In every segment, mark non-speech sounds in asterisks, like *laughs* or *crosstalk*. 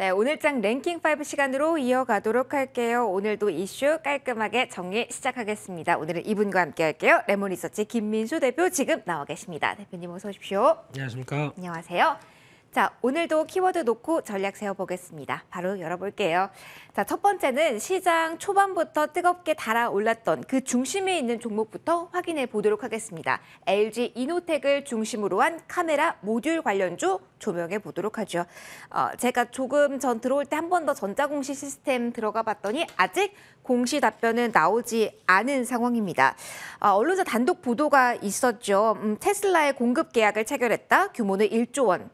네, 오늘장 랭킹 5 시간으로 이어가도록 할게요. 오늘도 이슈 깔끔하게 정리 시작하겠습니다. 오늘은 이분과 함께할게요. 레몬리서치 김민수 대표 지금 나와 계십니다. 대표님 어서 오십시오. 안녕하십니까? 안녕하세요. 자, 오늘도 키워드 놓고 전략 세워보겠습니다. 바로 열어볼게요. 자, 첫 번째는 시장 초반부터 뜨겁게 달아올랐던 그 중심에 있는 종목부터 확인해 보도록 하겠습니다. LG 이노텍을 중심으로 한 카메라 모듈 관련주 조명해 보도록 하죠. 어, 제가 조금 전 들어올 때 한 번 더 전자공시 시스템 들어가 봤더니 아직 공시 답변은 나오지 않은 상황입니다. 어, 언론사 단독 보도가 있었죠. 음, 테슬라의 공급 계약을 체결했다. 규모는 1조 원.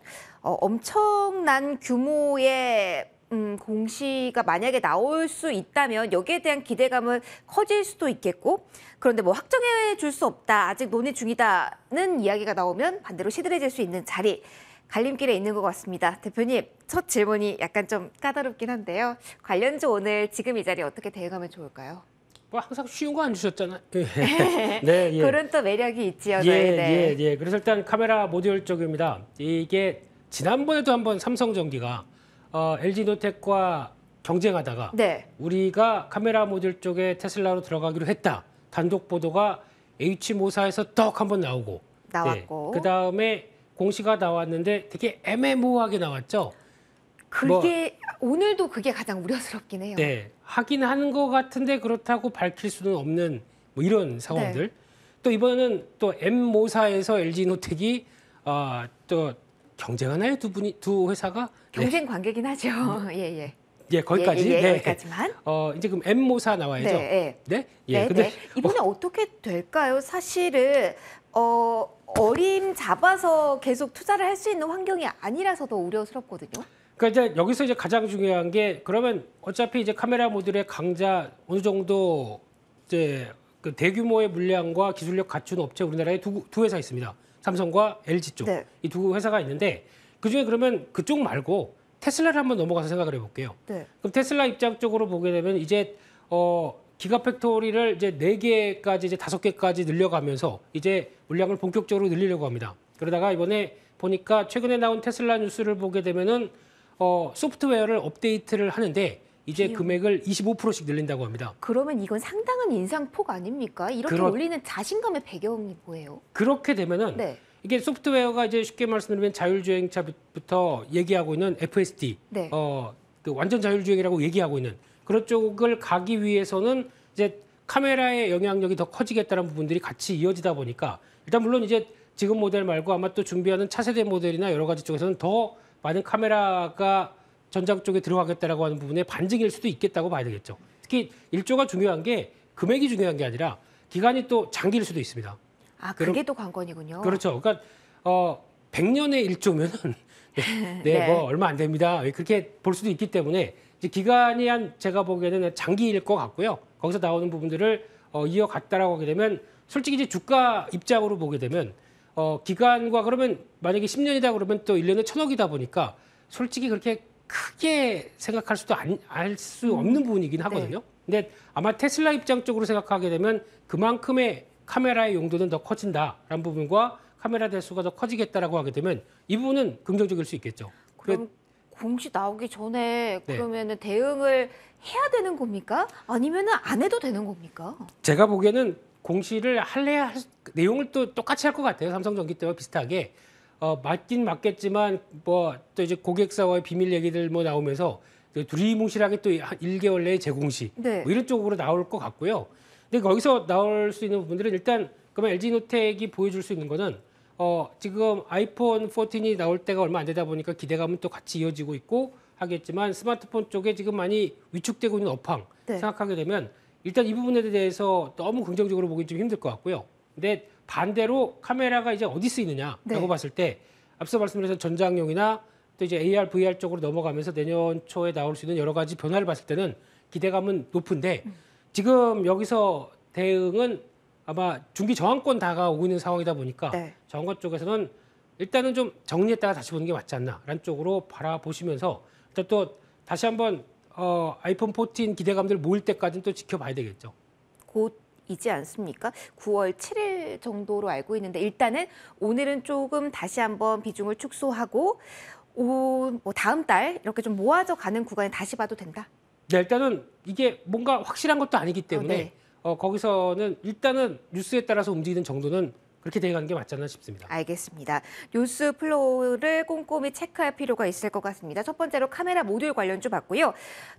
어, 엄청난 규모의 음, 공시가 만약에 나올 수 있다면 여기에 대한 기대감은 커질 수도 있겠고 그런데 뭐 확정해 줄 수 없다 아직 논의 중이다는 이야기가 나오면 반대로 시들해질 수 있는 자리 갈림길에 있는 것 같습니다. 대표님 첫 질문이 약간 좀 까다롭긴 한데요. 관련주 오늘 지금 이 자리 어떻게 대응하면 좋을까요? 뭐 항상 쉬운 거 안 주셨잖아요. 그, *laughs* 네, 예. 그런 또 매력이 있지요. 예, 네. 예, 예. 그래서 일단 카메라 모듈 쪽입니다. 이게 지난번에도 한번 삼성전기가 어, LG노텍과 경쟁하다가 네. 우리가 카메라 모듈 쪽에 테슬라로 들어가기로 했다. 단독 보도가 H모사에서 떡 한번 나오고 나왔고 네. 그다음에 공시가 나왔는데 되게 애매모호하게 나왔죠. 뭐 그게 뭐, 오늘도 그게 가장 우려스럽긴 해요. 네. 하긴 하는 것 같은데 그렇다고 밝힐 수는 없는 뭐 이런 상황들. 네. 또 이번에는 또 M모사에서 LG노텍이 어, 또 경쟁하나요 두 분이 두 회사가? 경쟁 네. 관계긴 하죠. 음. *laughs* 예 예. 예, 거기까지. 예, 예, 예, 네. 여기까지만. 어, 이제 그럼 M 모사 나와야죠. 네. 네. 네? 예. 네, 근데 네. 이번에 어. 떻게 될까요? 사실은 어, 어림 잡아서 계속 투자를 할 수 있는 환경이 아니라서 더 우려스럽거든요. 그러니까 이제 여기서 이제 가장 중요한 게 그러면 어차피 이제 카메라 모듈의 강자 어느 정도 이제 그 대규모의 물량과 기술력 갖춘 업체 우리나라에 두, 두 회사 있습니다. 삼성과 LG 쪽. 네. 이두 회사가 있는데 그중에 그러면 그쪽 말고 테슬라를 한번 넘어가서 생각을 해볼게요. 네. 그럼 테슬라 입장 쪽으로 보게 되면 이제 어 기가팩토리를 이제 네개까지 이제 다섯 개까지 늘려가면서 이제 물량을 본격적으로 늘리려고 합니다. 그러다가 이번에 보니까 최근에 나온 테슬라 뉴스를 보게 되면은 어 소프트웨어를 업데이트를 하는데 이제 비용. 금액을 25%씩 늘린다고 합니다. 그러면 이건 상당한 인상폭 아닙니까? 이렇게 그렇- 올리는 자신감의 배경이 뭐예요? 그렇게 되면은 네, 이게 소프트웨어가 이제 쉽게 말씀드리면 자율주행차부터 얘기하고 있는 FSD, 네. 어, 그 완전 자율주행이라고 얘기하고 있는 그런 쪽을 가기 위해서는 이제 카메라의 영향력이 더 커지겠다는 부분들이 같이 이어지다 보니까 일단 물론 이제 지금 모델 말고 아마 또 준비하는 차세대 모델이나 여러 가지 쪽에서는 더 많은 카메라가 전장 쪽에 들어가겠다라고 하는 부분에 반증일 수도 있겠다고 봐야 되겠죠. 특히 일조가 중요한 게 금액이 중요한 게 아니라 기간이 또 장기일 수도 있습니다. 아, 그게 그럼, 또 관건이군요. 그렇죠. 그러니까 어 100년에 일조면은 *laughs* 네, 네, 네, 뭐 얼마 안 됩니다. 예, 그렇게 볼 수도 있기 때문에 이제 기간이 한 제가 보기에는 장기일 것 같고요. 거기서 나오는 부분들을 어, 이어갔다라고 하게 되면 솔직히 이제 주가 입장으로 보게 되면 어, 기간과 그러면 만약에 10년이다 그러면 또 1년에 천억이다 보니까 솔직히 그렇게 크게 생각할 수도 알수 음. 없는 부분이긴 하거든요. 네. 근데 아마 테슬라 입장 쪽으로 생각하게 되면 그만큼의 카메라의 용도는 더 커진다라는 부분과 카메라 대수가 더 커지겠다라고 하게 되면 이 부분은 긍정적일 수 있겠죠. 그럼 그 공시 나오기 전에 네. 그러면 은 대응을 해야 되는 겁니까? 아니면 은안 해도 되는 겁니까? 제가 보기에는 공시를 할래야 할, 내용을 또 똑같이 할 것 같아요. 삼성전기 때와 비슷하게. 어, 맞긴 맞겠지만 뭐또 이제 고객사와의 비밀 얘기들 뭐 나오면서 두리뭉실하게 또 1개월 내에 재공시 네. 뭐 이런 쪽으로 나올 것 같고요. 근데 거기서 나올 수 있는 부분들은 일단 그러면 LG노텍이 보여줄 수 있는 거는 어, 지금 아이폰 14이 나올 때가 얼마 안 되다 보니까 기대감은 또 같이 이어지고 있고 하겠지만 스마트폰 쪽에 지금 많이 위축되고 있는 업황 네. 생각하게 되면 일단 이 부분에 대해서 너무 긍정적으로 보기 좀 힘들 것 같고요. 근데 반대로 카메라가 이제 어디 쓰이느냐라고 네. 봤을 때 앞서 말씀드린 전장용이나 또 이제 AR, VR 쪽으로 넘어가면서 내년 초에 나올 수 있는 여러 가지 변화를 봤을 때는 기대감은 높은데 음. 지금 여기서 대응은 아마 중기 저항권 다가오고 있는 상황이다 보니까 네. 정권 쪽에서는 일단은 좀 정리했다가 다시 보는 게 맞지 않나라는 쪽으로 바라보시면서 또 다시 한번 어, 아이폰 14 기대감들 모일 때까지는 또 지켜봐야 되겠죠. 곧 이지 않습니까? 9월 7일 정도로 알고 있는데 일단은 오늘은 조금 다시 한번 비중을 축소하고 오, 뭐 다음 달 이렇게 좀 모아져 가는 구간에 다시 봐도 된다. 네, 일단은 이게 뭔가 확실한 것도 아니기 아, 때문에 어, 네. 어, 거기서는 일단은 뉴스에 따라서 움직이는 정도는 그렇게 돼가는 게 맞지 않나 싶습니다. 알겠습니다. 뉴스 플로우를 꼼꼼히 체크할 필요가 있을 것 같습니다. 첫 번째로 카메라 모듈 관련 좀 봤고요.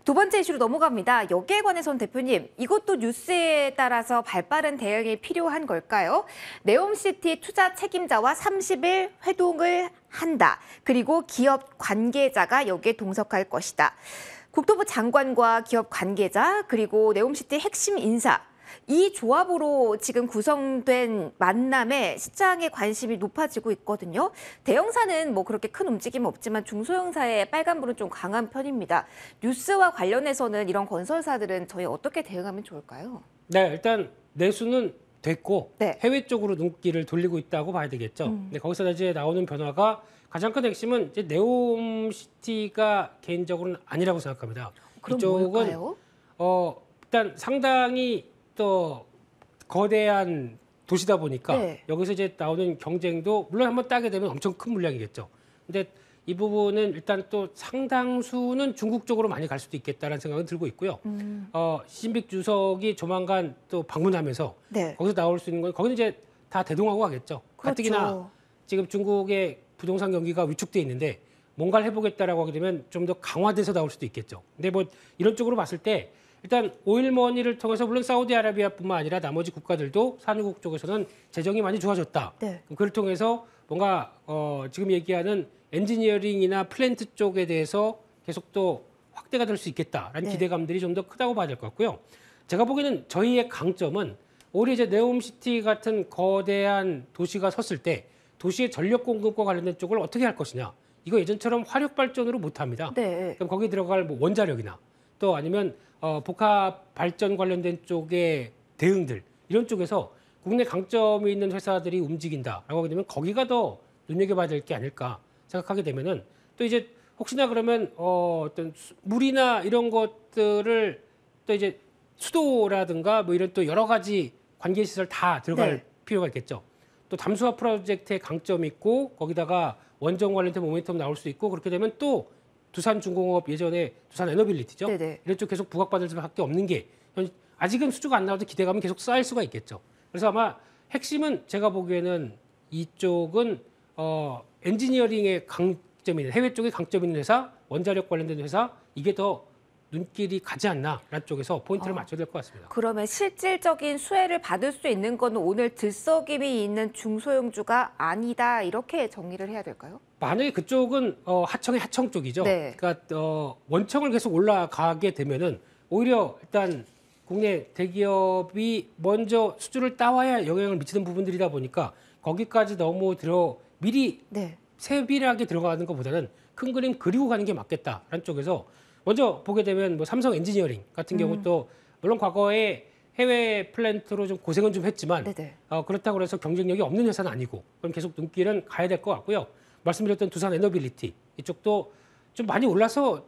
두 번째 이슈로 넘어갑니다. 여기에 관해선 대표님, 이것도 뉴스에 따라서 발빠른 대응이 필요한 걸까요? 네옴시티 투자 책임자와 30일 회동을 한다. 그리고 기업 관계자가 여기에 동석할 것이다. 국토부 장관과 기업 관계자 그리고 네옴시티 핵심 인사 이 조합으로 지금 구성된 만남에 시장의 관심이 높아지고 있거든요. 대형사는 뭐 그렇게 큰 움직임 없지만 중소형사의 빨간불은 좀 강한 편입니다. 뉴스와 관련해서는 이런 건설사들은 저희 어떻게 대응하면 좋을까요? 네, 일단 내수는 됐고 네. 해외 쪽으로 눈길을 돌리고 있다고 봐야 되겠죠. 음. 근데 거기서 이제 나오는 변화가 가장 큰 핵심은 이제 네옴시티가 개인적으로는 아니라고 생각합니다. 그럼 이쪽은 뭘까요? 어 일단 상당히 더 거대한 도시다 보니까 네. 여기서 이제 나오는 경쟁도 물론 한번 따게 되면 엄청 큰 물량이겠죠. 근데 이 부분은 일단 또 상당수는 중국 쪽으로 많이 갈 수도 있겠다라는 생각은 들고 있고요. 음. 어, 신빅 주석이 조만간 또 방문하면서 네. 거기서 나올 수 있는 건 거기는 이제 다 대동하고 가겠죠. 그렇죠. 가뜩이나 지금 중국의 부동산 경기가 위축돼 있는데 뭔가를 해보겠다라고 하게 되면 좀 더 강화돼서 나올 수도 있겠죠. 근데 뭐 이런 쪽으로 봤을 때 일단 오일머니를 통해서 물론 사우디아라비아뿐만 아니라 나머지 국가들도 산유국 쪽에서는 재정이 많이 좋아졌다. 네. 그걸 통해서 뭔가 어, 지금 얘기하는 엔지니어링이나 플랜트 쪽에 대해서 계속 또 확대가 될 수 있겠다라는 네. 기대감들이 좀 더 크다고 봐야 될 것 같고요. 제가 보기에는 저희의 강점은 올해 이제 네옴시티 같은 거대한 도시가 섰을 때 도시의 전력 공급과 관련된 쪽을 어떻게 할 것이냐. 이거 예전처럼 화력 발전으로 못 합니다. 네. 그럼 거기에 들어갈 뭐 원자력이나 또 아니면 어, 복합 발전 관련된 쪽의 대응들 이런 쪽에서 국내 강점이 있는 회사들이 움직인다라고 하게 되면 거기가 더 눈여겨봐야 될 게 아닐까 생각하게 되면은 또 이제 혹시나 그러면 어, 어떤 물이나 이런 것들을 또 이제 수도라든가 뭐 이런 또 여러 가지 관계 시설 다 들어갈 네. 필요가 있겠죠. 또 담수화 프로젝트의 강점이 있고 거기다가 원전 관련된 모멘텀 나올 수 있고 그렇게 되면 또 두산중공업 예전에 두산에너빌리티죠. 네, 네. 이런 쪽 계속 부각받을 수밖에 없는 게 아직은 수주가 안 나와도 기대감은 계속 쌓일 수가 있겠죠. 그래서 아마 핵심은 제가 보기에는 이쪽은 어, 엔지니어링의 강점 있는 해외 쪽에 강점 있는 회사, 원자력 관련된 회사 이게 더 눈길이 가지 않나라는 쪽에서 포인트를 어, 맞춰야 될 것 같습니다. 그러면 실질적인 수혜를 받을 수 있는 건 오늘 들썩임이 있는 중소형주가 아니다 이렇게 정리를 해야 될까요? 만약에 그쪽은 어, 하청의 하청 쪽이죠. 네. 그러니까 어, 원청을 계속 올라가게 되면은 오히려 일단 국내 대기업이 먼저 수주를 따와야 영향을 미치는 부분들이다 보니까 거기까지 너무 들어 미리 네. 세밀하게 들어가는 것보다는 큰 그림 그리고 가는 게 맞겠다라는 쪽에서 먼저 보게 되면 뭐 삼성 엔지니어링 같은 경우도 음. 물론 과거에 해외 플랜트로 좀 고생은 좀 했지만 네, 네. 어, 그렇다고 해서 경쟁력이 없는 회사는 아니고 그럼 계속 눈길은 가야 될 것 같고요. 말씀드렸던 두산 에너빌리티 이쪽도 좀 많이 올라서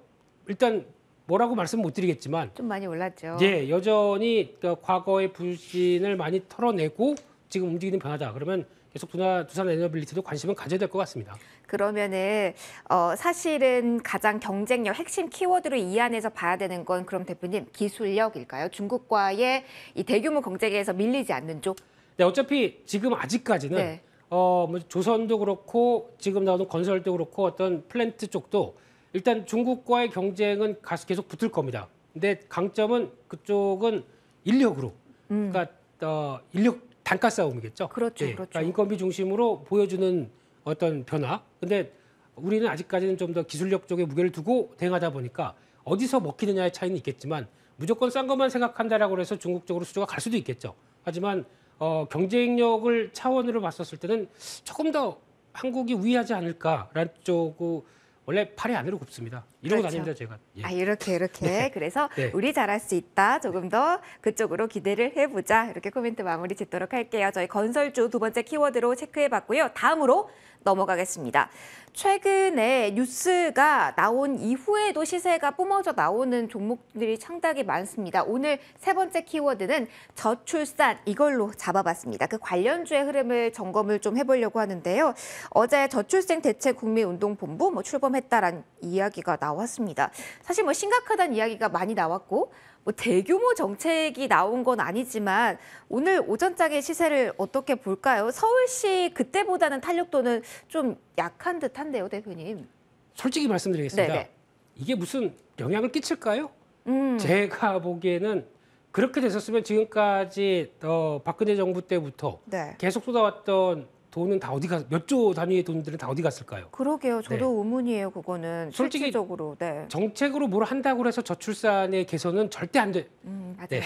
일단 뭐라고 말씀 못 드리겠지만 좀 많이 올랐죠. 예, 여전히 그 과거의 불신을 많이 털어내고 지금 움직이는 변화다. 그러면 계속 두나, 두산 에너빌리티도 관심은 가져야 될 것 같습니다. 그러면은 어, 사실은 가장 경쟁력 핵심 키워드로 이 안에서 봐야 되는 건 그럼 대표님 기술력일까요? 중국과의 이 대규모 경쟁에서 밀리지 않는 쪽? 네, 어차피 지금 아직까지는 네. 어, 뭐 조선도 그렇고 지금 나오는 건설도 그렇고 어떤 플랜트 쪽도 일단 중국과의 경쟁은 계속 붙을 겁니다. 근데 강점은 그쪽은 인력으로. 음. 그러니까 어, 인력 단가 싸움이겠죠. 그렇죠, 네. 그렇죠. 그러니까 인건비 중심으로 보여주는 어떤 변화. 근데 우리는 아직까지는 좀 더 기술력 쪽에 무게를 두고 대응하다 보니까 어디서 먹히느냐의 차이는 있겠지만 무조건 싼 것만 생각한다라고 해서 중국 쪽으로 수주가 갈 수도 있겠죠. 하지만 어, 경쟁력을 차원으로 봤었을 때는 조금 더 한국이 우위하지 않을까라는 쪽으로 원래 팔이 안으로 굽습니다. 이러고 그렇죠. 다닙니다, 제가. 예. 아, 이렇게, 이렇게. 네. 그래서 네. 우리 잘할 수 있다. 조금 더 그쪽으로 기대를 해보자. 이렇게 코멘트 마무리 짓도록 할게요. 저희 건설주 두 번째 키워드로 체크해봤고요. 다음으로 넘어가겠습니다. 최근에 뉴스가 나온 이후에도 시세가 뿜어져 나오는 종목들이 상당히 많습니다. 오늘 세 번째 키워드는 저출산 이걸로 잡아봤습니다. 그 관련주의 흐름을 점검을 좀 해보려고 하는데요. 어제 저출생 대책 국민운동본부 뭐 출범 했다라는 이야기가 나왔습니다. 사실 뭐 심각하다는 이야기가 많이 나왔고 뭐 대규모 정책이 나온 건 아니지만 오늘 오전장의 시세를 어떻게 볼까요? 서울시 그때보다는 탄력도는 좀 약한 듯한데요, 대표님. 솔직히 말씀드리겠습니다. 네네. 이게 무슨 영향을 끼칠까요? 음. 제가 보기에는 그렇게 됐었으면 지금까지 어, 박근혜 정부 때부터 네. 계속 쏟아왔던 돈은 다 어디 가, 몇조 단위의 돈들은 다 어디 갔을까요? 그러게요. 네. 저도 네. 의문이에요, 그거는. 솔직히 실질적으로, 네. 정책으로 뭘 한다고 해서 저출산의 개선은 절대 안 돼. 음, 맞아요. 네.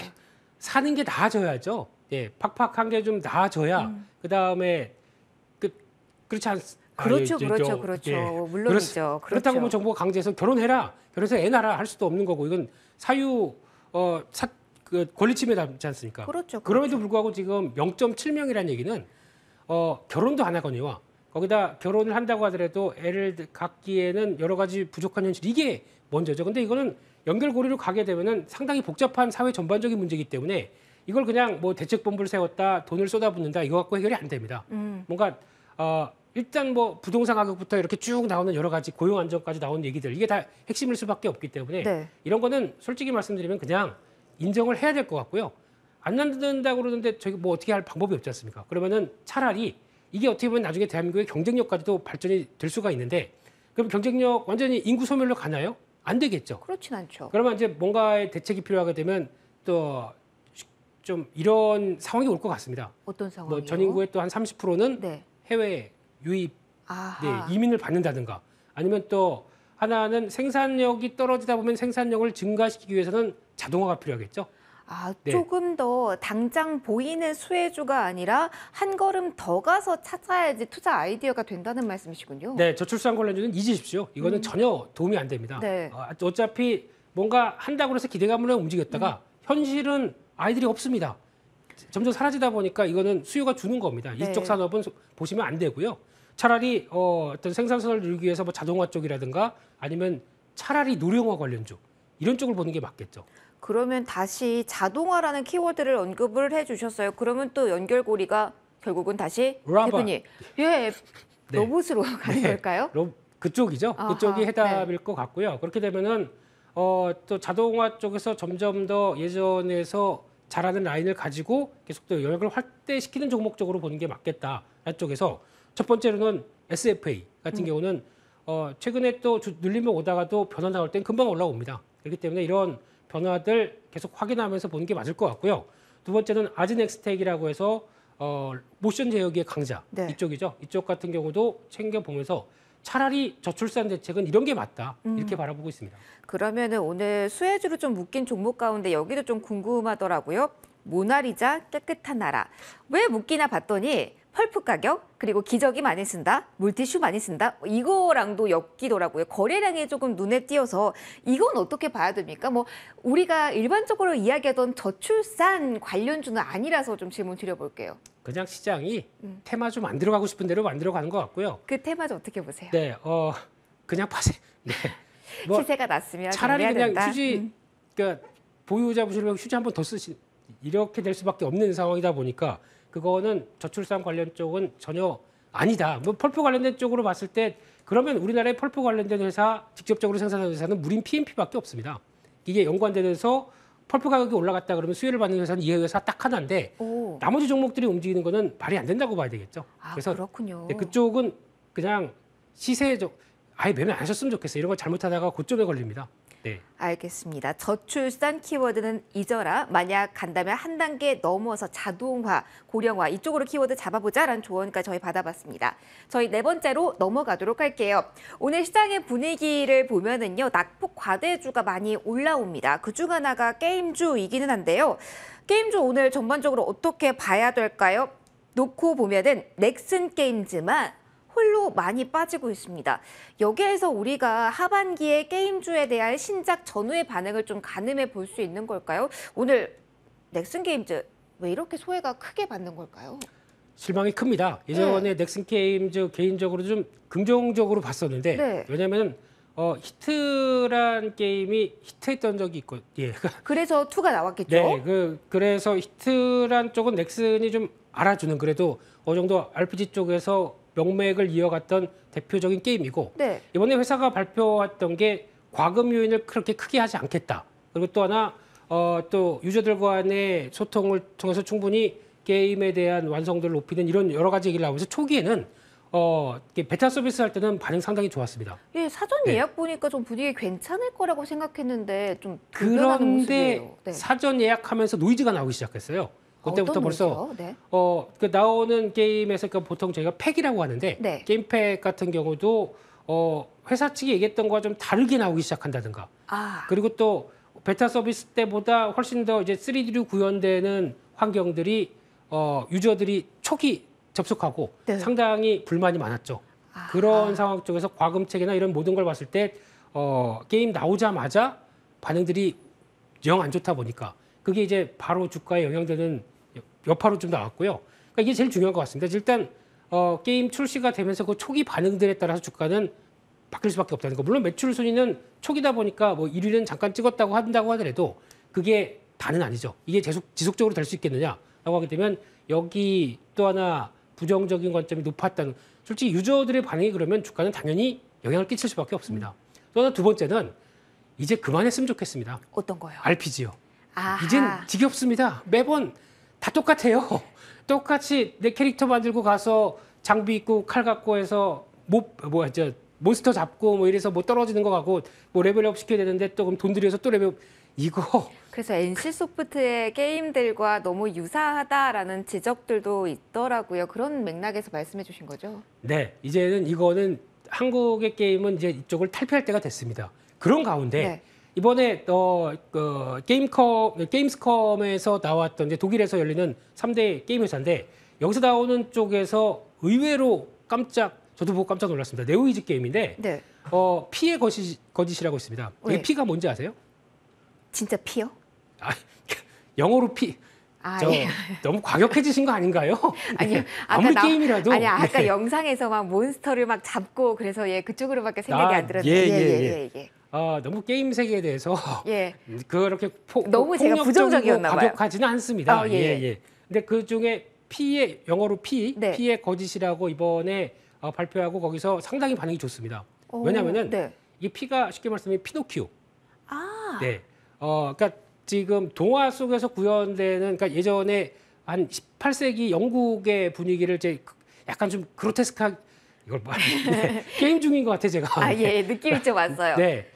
사는 게 나아져야죠. 예, 팍팍한 게 좀 나아져야 음. 그다음에 그 그렇지 않 아, 그렇죠, 아, 그렇죠, 저, 그렇죠. 예. 물론이죠. 그렇, 그렇죠. 그렇다고 뭐 그렇죠. 정부가 강제해서 결혼해라, 결혼해서 애낳아할 수도 없는 거고 이건 사유 어 사, 그 권리침해 담지 않습니까? 그렇죠, 그렇죠. 그럼에도 불구하고 지금 0.7명이라는 얘기는 어, 결혼도 안 하거니와 거기다 결혼을 한다고 하더라도 애를 갖기에는 여러 가지 부족한 현실 이게 먼저죠. 근데 이거는 연결고리로 가게 되면은 상당히 복잡한 사회 전반적인 문제이기 때문에 이걸 그냥 뭐 대책본부를 세웠다 돈을 쏟아붓는다 이거 갖고 해결이 안 됩니다. 음. 뭔가 어, 일단 뭐 부동산 가격부터 이렇게 쭉 나오는 여러 가지 고용 안정까지 나오는 얘기들 이게 다 핵심일 수밖에 없기 때문에 네. 이런 거는 솔직히 말씀드리면 그냥 인정을 해야 될 것 같고요. 안 만든다고 그러는데 저기뭐 어떻게 할 방법이 없지 않습니까? 그러면은 차라리 이게 어떻게 보면 나중에 대한민국의 경쟁력까지도 발전이 될 수가 있는데 그럼 경쟁력 완전히 인구 소멸로 가나요? 안 되겠죠. 그렇진 않죠. 그러면 이제 뭔가의 대책이 필요하게 되면 또 좀 이런 상황이 올 것 같습니다. 어떤 뭐 상황이요? 뭐 전인구의 또 한 30%는 네. 해외 유입, 네, 이민을 받는다든가 아니면 또 하나는 생산력이 떨어지다 보면 생산력을 증가시키기 위해서는 자동화가 필요하겠죠. 아, 네. 조금 더 당장 보이는 수혜주가 아니라 한 걸음 더 가서 찾아야지 투자 아이디어가 된다는 말씀이시군요. 네, 저출산 관련주는 잊으십시오. 이거는 음. 전혀 도움이 안 됩니다. 네. 어, 아, 차피 뭔가 한다고 해서 기대감으 움직였다가 음. 현실은 아이들이 없습니다. 점점 사라지다 보니까 이거는 수요가 주는 겁니다. 네. 일적 산업은 보시면 안 되고요. 차라리 어, 어떤 생산성을 늘기 위해서 뭐 자동화 쪽이라든가 아니면 차라리 노령화 관련주 이런 쪽을 보는 게 맞겠죠. 그러면 다시 자동화라는 키워드를 언급을 해주셨어요. 그러면 또 연결고리가 결국은 다시 로봇. 대표님, 예, 네. 로봇으로 네. 가는 네. 걸까요? 로, 그쪽이죠. 아하, 그쪽이 네. 해답일 네. 것 같고요. 그렇게 되면은 어, 또 자동화 쪽에서 점점 더 예전에서 잘하는 라인을 가지고 계속 또 영역을 확대시키는 종목 쪽으로 보는 게 맞겠다. 쪽에서 첫 번째로는 SFA 같은 음. 경우는 어, 최근에 또 눌리면 오다가도 변화 나올 땐 금방 올라옵니다. 그렇기 때문에 이런 변화들 계속 확인하면서 보는 게 맞을 것 같고요. 두 번째는 아즈넥스텍이라고 해서 어, 모션 제역의 강자 네. 이쪽이죠. 이쪽 같은 경우도 챙겨 보면서 차라리 저출산 대책은 이런 게 맞다 음. 이렇게 바라보고 있습니다. 그러면 오늘 수혜주로 좀 묶인 종목 가운데 여기도 좀 궁금하더라고요. 모나리자 깨끗한 나라 왜 묶이나 봤더니 펄프 가격 그리고 기저귀 많이 쓴다, 물티슈 많이 쓴다 뭐 이거랑도 엮이더라고요. 거래량이 조금 눈에 띄어서 이건 어떻게 봐야 됩니까? 뭐 우리가 일반적으로 이야기하던 저출산 관련주는 아니라서 좀 질문 드려볼게요. 그냥 시장이 음. 테마 좀만 들어가고 싶은 대로 만 들어가는 것 같고요. 그 테마 좀 어떻게 보세요? 네, 어 그냥 파세. *laughs* 네. 뭐 시세가 났으면 차라리 그냥 된다. 휴지 음. 그러니까 보유자 부실로 휴지 한번 더 쓰시 이렇게 될 수밖에 없는 상황이다 보니까 그거는 저출산 관련 쪽은 전혀 아니다. 뭐 펄프 관련된 쪽으로 봤을 때 그러면 우리나라에 펄프 관련된 회사 직접적으로 생산하는 회사는 무림 PMP밖에 없습니다. 이게 연관돼서 펄프 가격이 올라갔다 그러면 수혜를 받는 회사는 이 회사 딱 하나인데 오. 나머지 종목들이 움직이는 거는 말이 안 된다고 봐야 되겠죠. 아, 그래서 그렇군요. 네, 그쪽은 그냥 시세적 아예 매매 안 하셨으면 좋겠어요. 이런 거 잘못하다가 고점에 걸립니다. 네. 알겠습니다. 저출산 키워드는 잊어라. 만약 간다면 한 단계 넘어서 자동화, 고령화 이쪽으로 키워드 잡아보자라는 조언까지 저희 받아봤습니다. 저희 네 번째로 넘어가도록 할게요. 오늘 시장의 분위기를 보면은요. 낙폭 과대주가 많이 올라옵니다. 그 중 하나가 게임주이기는 한데요. 게임주 오늘 전반적으로 어떻게 봐야 될까요? 놓고 보면은 넥슨 게임즈만 홀로 많이 빠지고 있습니다. 여기에서 우리가 하반기에 게임주에 대한 신작 전후의 반응을 좀 가늠해 볼 수 있는 걸까요? 오늘 넥슨 게임즈 왜 이렇게 소외가 크게 받는 걸까요? 실망이 큽니다. 예전에 네. 넥슨 게임즈 개인적으로 좀 긍정적으로 봤었는데 네. 왜냐하면 어, 히트란 게임이 히트했던 적이 있고 예. *laughs* 그래서 투가 나왔겠죠. 네, 그 그래서 히트란 쪽은 넥슨이 좀 알아주는 그래도 어느 정도 RPG 쪽에서 명맥을 이어갔던 대표적인 게임이고 네. 이번에 회사가 발표했던 게 과금 요인을 그렇게 크게 하지 않겠다. 그리고 또 하나 어, 또 유저들 간의 소통을 통해서 충분히 게임에 대한 완성도를 높이는 이런 여러 가지 얘기를 하고 서 초기에는 어, 베타 서비스 할 때는 반응 상당히 좋았습니다. 예, 사전 네. 예약 네. 보니까 좀 분위기 괜찮을 거라고 생각했는데 좀 그런데 모습이에요. 네. 사전 예약하면서 노이즈가 나오기 시작했어요. 그때부터 벌써 네. 어, 그 나오는 게임에서 그 보통 저희가 팩이라고 하는데 네. 게임 팩 같은 경우도 어, 회사 측이 얘기했던 거와 좀 다르게 나오기 시작한다든가. 아. 그리고 또 베타 서비스 때보다 훨씬 더 이제 3D로 구현되는 환경들이 어, 유저들이 초기 접속하고 네. 상당히 불만이 많았죠. 아. 그런 상황 쪽에서 과금책이나 이런 모든 걸 봤을 때 어, 게임 나오자마자 반응들이 영 안 좋다 보니까 그게 이제 바로 주가에 영향되는 여파로 좀 나왔고요. 그러니까 이게 제일 중요한 것 같습니다. 일단 어, 게임 출시가 되면서 그 초기 반응들에 따라서 주가는 바뀔 수밖에 없다는 거. 물론 매출 순위는 초기다 보니까 뭐 1위는 잠깐 찍었다고 한다고 하더라도 그게 다는 아니죠. 이게 계속 지속적으로 될 수 있겠느냐라고 하게 되면 여기 또 하나 부정적인 관점이 높았다는 솔직히 유저들의 반응이 그러면 주가는 당연히 영향을 끼칠 수밖에 없습니다. 또 하나 두 번째는 이제 그만했으면 좋겠습니다. 어떤 거요? RPG요. 아하. 이젠 지겹습니다. 매번 다 똑같아요. *laughs* 똑같이 내 캐릭터 만들고 가서 장비 입고 칼 갖고 해서 못 뭐야 저 몬스터 잡고 뭐 이래서 뭐 떨어지는 거 가고 뭐 레벨업 시켜야 되는데 또 그럼 돈 들여서 또 레벨 이거 *laughs* 그래서 NC 소프트의 게임들과 너무 유사하다라는 지적들도 있더라고요. 그런 맥락에서 말씀해 주신 거죠? 네. 이제는 이거는 한국의 게임은 이제 이쪽을 탈피할 때가 됐습니다. 그런 가운데 네. 이번에 어, 그 게임컴, 게임스컴에서 나왔던 이제 독일에서 열리는 3대 게임 회사인데 여기서 나오는 쪽에서 의외로 깜짝 저도 보고 깜짝 놀랐습니다. 네오이즈 게임인데 네. 어, 피의 거짓, 거짓이라고 있습니다. 네. 이 피가 뭔지 아세요? 진짜 피요? 아, *laughs* 영어로 피. 아, 저, 예. 너무 과격해지신 거 아닌가요? *laughs* 아니요. 네. *laughs* 아까 무 게임이라도. 아니 아까 네. 영상에서 막 몬스터를 막 잡고 그래서 예 그쪽으로밖에 생각이 아, 안 들었는데. 예, 예, 예. 예, 예. 예, 예. 어, 너무 게임 세계에 대해서 *laughs* 예. 그렇게 포, 너무 제가 부정적이었나 봐요. 과격하지는 않습니다. 아, 예, 예. 예. 근데 그 중에 피의 영어로 피, 네. 피의 거짓이라고 이번에 어, 발표하고 거기서 상당히 반응이 좋습니다. 왜냐면은 네. 이 피가 쉽게 말씀드리면 피노키오. 아. 네. 어, 그러니까 지금 동화 속에서 구현되는 그러니까 예전에 한 18세기 영국의 분위기를 이제 그 약간 좀 그로테스크하게 이걸 말하는데 뭐 *laughs* 게임 중인 것 같아 제가. 아 예, 예. 느낌이 좀 왔어요. 네,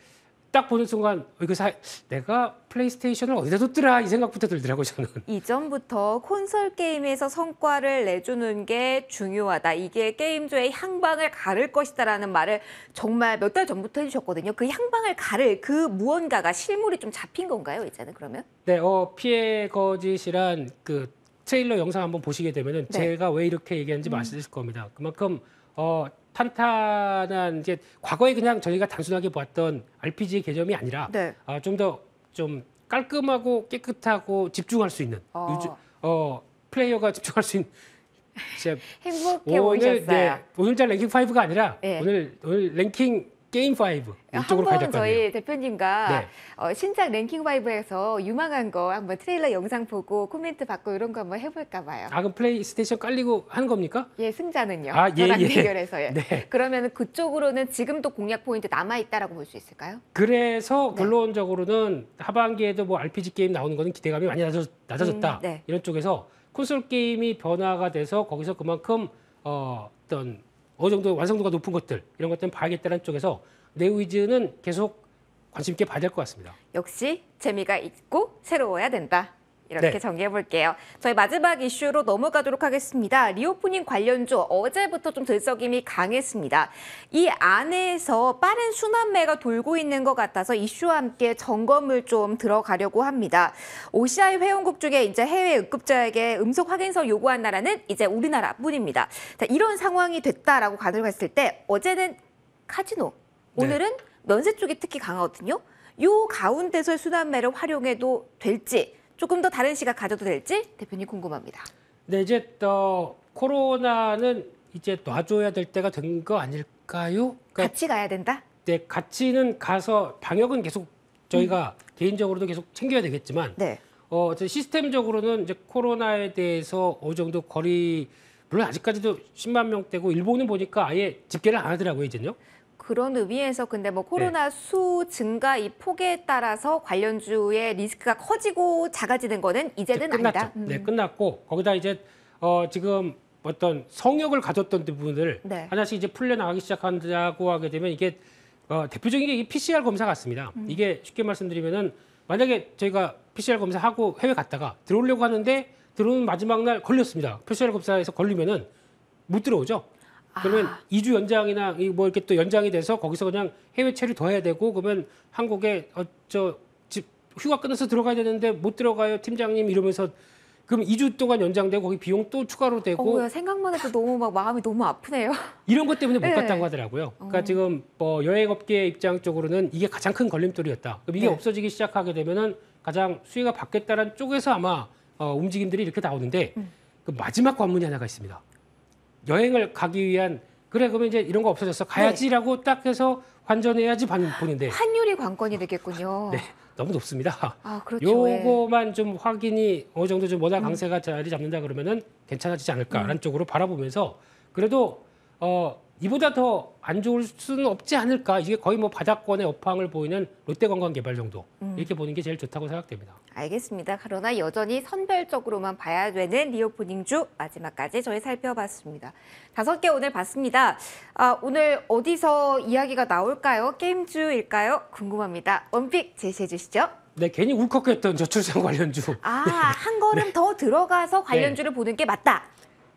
딱 보는 순간 어, 이거 사, 내가 플레이스테이션을 어디다 뒀더라 이 생각부터 들더라고 저는. *laughs* 이전부터 콘솔 게임에서 성과를 내주는 게 중요하다. 이게 게임조의 향방을 가를 것이다라는 말을 정말 몇 달 전부터 해주셨거든요. 그 향방을 가를 그 무언가가 실물이 좀 잡힌 건가요 이제는 그러면? 네, 어, 피해 거짓이란 그 트레일러 영상 한번 보시게 되면은 네. 제가 왜 이렇게 얘기하는지 음. 아실 겁니다. 그만큼 어, 탄탄한 이제 과거에 그냥 저희가 단순하게 보았던 RPG 개념이 아니라 네. 어, 아, 좀더 좀 깔끔하고 깨끗하고 집중할 수 있는 어. 요즘, 어 플레이어가 집중할 수 있는 *laughs* 행복해 오늘, 네, 보이셨어요. 네, 오늘 자 랭킹 5가 아니라 네. 오늘 오늘 랭킹 게임 5 아, 이쪽으로 한번 저희 대표님과 네. 어, 신작 랭킹 5에서 유망한 거 한번 트레일러 영상 보고 코멘트 받고 이런 거 한번 해볼까 봐요. 아 그럼 플레이스테이션 깔리고 하는 겁니까? 예 승자는요. 아, 예, 예. 대결해서요. *laughs* 네. 그러면 그쪽으로는 지금도 공략 포인트 남아 있다라고 볼 수 있을까요? 그래서 네. 결론적으로는 하반기에도 뭐 RPG 게임 나오는 거는 기대감이 많이 낮아졌, 다 음, 네. 이런 쪽에서 콘솔 게임이 변화가 돼서 거기서 그만큼 어, 어떤 어느 그 정도 완성도가 높은 것들 이런 것들은 봐야겠다는 쪽에서 내 의지는 계속 관심 있게 봐야 될 것 같습니다. 역시 재미가 있고 새로워야 된다. 이렇게 네. 정리해볼게요. 저희 마지막 이슈로 넘어가도록 하겠습니다. 리오프닝 관련주 어제부터 좀 들썩임이 강했습니다. 이 안에서 빠른 순환매가 돌고 있는 것 같아서 이슈와 함께 점검을 좀 들어가려고 합니다. OCI 회원국 중에 이제 해외 응급자에게 음속 확인서 요구한 나라는 이제 우리나라뿐입니다. 자, 이런 상황이 됐다라고 가늠했을 때 어제는 카지노, 네. 오늘은 네. 면세 쪽이 특히 강하거든요. 요 가운데서 순환매를 활용해도 될지 조금 더 다른 시각 가져도 될지 대표님 궁금합니다. 네, 이제 또 코로나는 이제 놔줘야 될 때가 된 거 아닐까요? 그러니까 같이 가야 된다? 네, 같이는 가서 방역은 계속 저희가 음. 개인적으로도 계속 챙겨야 되겠지만 네. 어, 시스템적으로는 이제 코로나에 대해서 어느 정도 거리 물론 아직까지도 10만 명대고 일본은 보니까 아예 집계를 안 하더라고요, 이제는요. 그런 의미에서 근데 뭐 네. 코로나 네. 수 증가 이 폭에 따라서 관련주의 리스크가 커지고 작아지는 거는 이제는 이제 아니다. 네, 음. 네, 끝났고 거기다 이제 어, 지금 어떤 성역을 가졌던 부분을 네. 하나씩 이제 풀려 나가기 시작한다고 하게 되면 이게 어, 대표적인 게 PCR 검사 같습니다. 음. 이게 쉽게 말씀드리면은 만약에 저희가 PCR 검사하고 해외 갔다가 들어오려고 하는데 들어오는 마지막 날 걸렸습니다. PCR 검사에서 걸리면은 못 들어오죠. 그러면 아. 2주 연장이나 뭐 이렇게 또 연장이 돼서 거기서 그냥 해외체류 더 해야 되고 그러면 한국에 어저 휴가 끊어서 들어가야 되는데 못 들어가요 팀장님 이러면서 그럼 2주 동안 연장되고 거기 비용 또 추가로 어, 되고 어, 생각만 해도 너무 막 마음이 너무 아프네요. *laughs* 이런 것 때문에 못 네. 갔다고 하더라고요. 그러니까 어. 지금 뭐 여행업계 입장 쪽으로는 이게 가장 큰 걸림돌이었다. 그럼 이게 네. 없어지기 시작하게 되면은 가장 수위가바뀌었다는 쪽에서 아마 어, 움직임들이 이렇게 나오는데 음. 그 마지막 관문이 하나가 있습니다. 여행을 가기 위한 그래 그러면 이제 이런 거없어져서 가야지라고 네. 딱 해서 환전해야지 본인데 환율이 관건이 되겠군요. *laughs* 네, 너무 높습니다. 아 그렇죠. 요거만 좀 확인이 어느 정도 좀 원화 음. 강세가 자리 잡는다 그러면은 괜찮아지지 않을까라는 음. 쪽으로 바라보면서 그래도 어 이보다 더 안 좋을 수는 없지 않을까. 이게 거의 뭐 바닥권의 업황을 보이는 롯데관광개발 정도 음. 이렇게 보는 게 제일 좋다고 생각됩니다. 알겠습니다. 그러나 여전히 선별적으로만 봐야 되는 리오프닝주 마지막까지 저희 살펴봤습니다. 다섯 개 오늘 봤습니다. 아, 오늘 어디서 이야기가 나올까요? 게임주일까요? 궁금합니다. 원픽 제시해 주시죠. 네, 괜히 울컥했던 저출산 관련주. 아, *laughs* 네. 한 걸음 네. 더 들어가서 관련주를 네. 보는 게 맞다.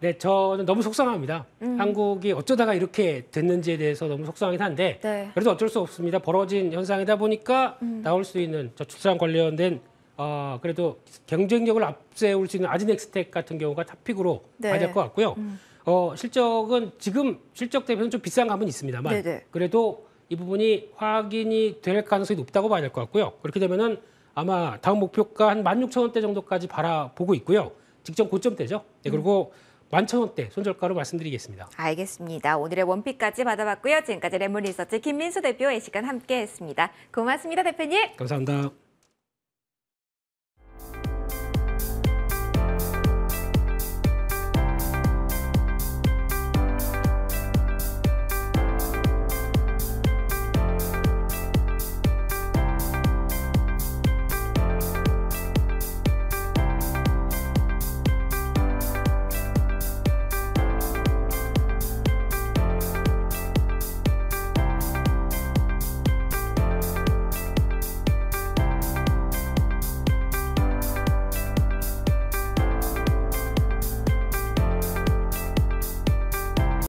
네, 저는 너무 속상합니다. 음. 한국이 어쩌다가 이렇게 됐는지에 대해서 너무 속상하긴 한데 네. 그래도 어쩔 수 없습니다. 벌어진 현상이다 보니까 음. 나올 수 있는 저출산 관련된 어, 그래도 경쟁력을 앞세울 수 있는 아지넥스텍 같은 경우가 탑픽으로 맞을 네. 것 같고요. 음. 어, 실적은 지금 실적 대비는 좀 비싼 감은 있습니다만 네네. 네. 그래도 이 부분이 확인이 될 가능성이 높다고 봐야 될 것 같고요. 그렇게 되면은 아마 다음 목표가 한 16,000원대 정도까지 바라보고 있고요. 직전 고점대죠. 네, 음. 그리고 만천원대 손절가로 말씀드리겠습니다. 알겠습니다. 오늘의 원픽까지 받아봤고요. 지금까지 레몬 리서치 김민수 대표의 시간 함께했습니다. 고맙습니다, 대표님. 감사합니다.